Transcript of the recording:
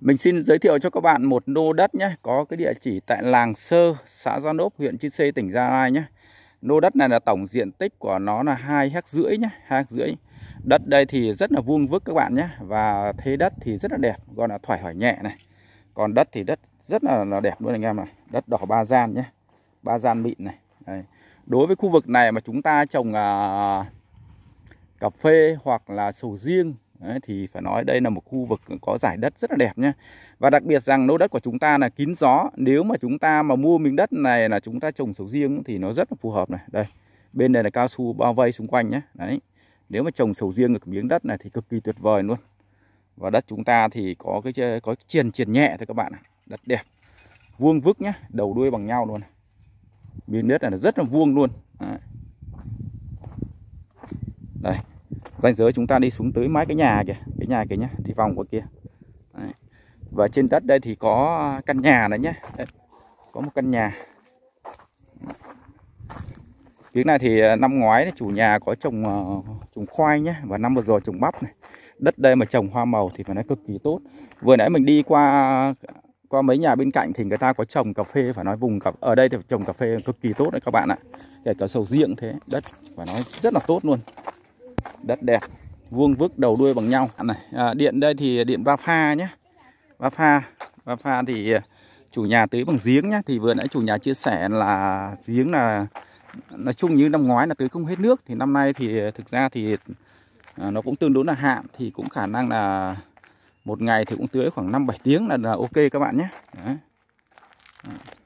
Mình xin giới thiệu cho các bạn một nô đất nhé, có cái địa chỉ tại làng Sơ, xã Gia Nốp, huyện Chư Sê, tỉnh Gia Lai nhé. Nô đất này là tổng diện tích của nó là 2 ha rưỡi nhé, 2 ha rưỡi. Đất đây thì rất là vuông vức các bạn nhé và thế đất thì rất là đẹp, gọi là thoải hỏi nhẹ này. Còn đất thì đất rất là, là đẹp luôn anh em này, đất đỏ ba gian nhé. Ba gian mịn này. Đây. Đối với khu vực này mà chúng ta trồng à, cà phê hoặc là sầu riêng Đấy, thì phải nói đây là một khu vực có giải đất rất là đẹp nhé và đặc biệt rằng lô đất của chúng ta là kín gió nếu mà chúng ta mà mua miếng đất này là chúng ta trồng sầu riêng thì nó rất là phù hợp này đây bên đây là cao su bao vây xung quanh nhé đấy nếu mà trồng sầu riêng ở miếng đất này thì cực kỳ tuyệt vời luôn và đất chúng ta thì có cái có cái triền triền nhẹ thôi các bạn ạ đất đẹp vuông vức nhé đầu đuôi bằng nhau luôn miếng đất này là rất là vuông luôn đấy. đây ranh giới chúng ta đi xuống tới mái cái nhà kìa cái nhà kìa nhá đi vòng qua kia Đấy. và trên đất đây thì có căn nhà này nhé đấy. có một căn nhà Tiếng này thì à, năm ngoái chủ nhà có trồng à, trồng khoai nhé và năm vừa rồi trồng bắp này. Đất đây mà trồng hoa màu thì phải nói cực kỳ tốt. Vừa nãy mình đi qua qua mấy nhà bên cạnh thì người ta có trồng cà phê phải nói vùng cà ở đây thì trồng cà phê cực kỳ tốt đấy các bạn ạ. Kể cả sầu riêng thế, đất phải nói rất là tốt luôn đất đẹp vuông vức đầu đuôi bằng nhau này à, điện đây thì điện ba pha nhé ba pha ba pha thì à, chủ nhà tưới bằng giếng nhé thì vừa nãy chủ nhà chia sẻ là giếng là nói chung như năm ngoái là tưới không hết nước thì năm nay thì à, thực ra thì à, nó cũng tương đối là hạn thì cũng khả năng là một ngày thì cũng tưới khoảng 5-7 tiếng là, là ok các bạn nhé Đấy.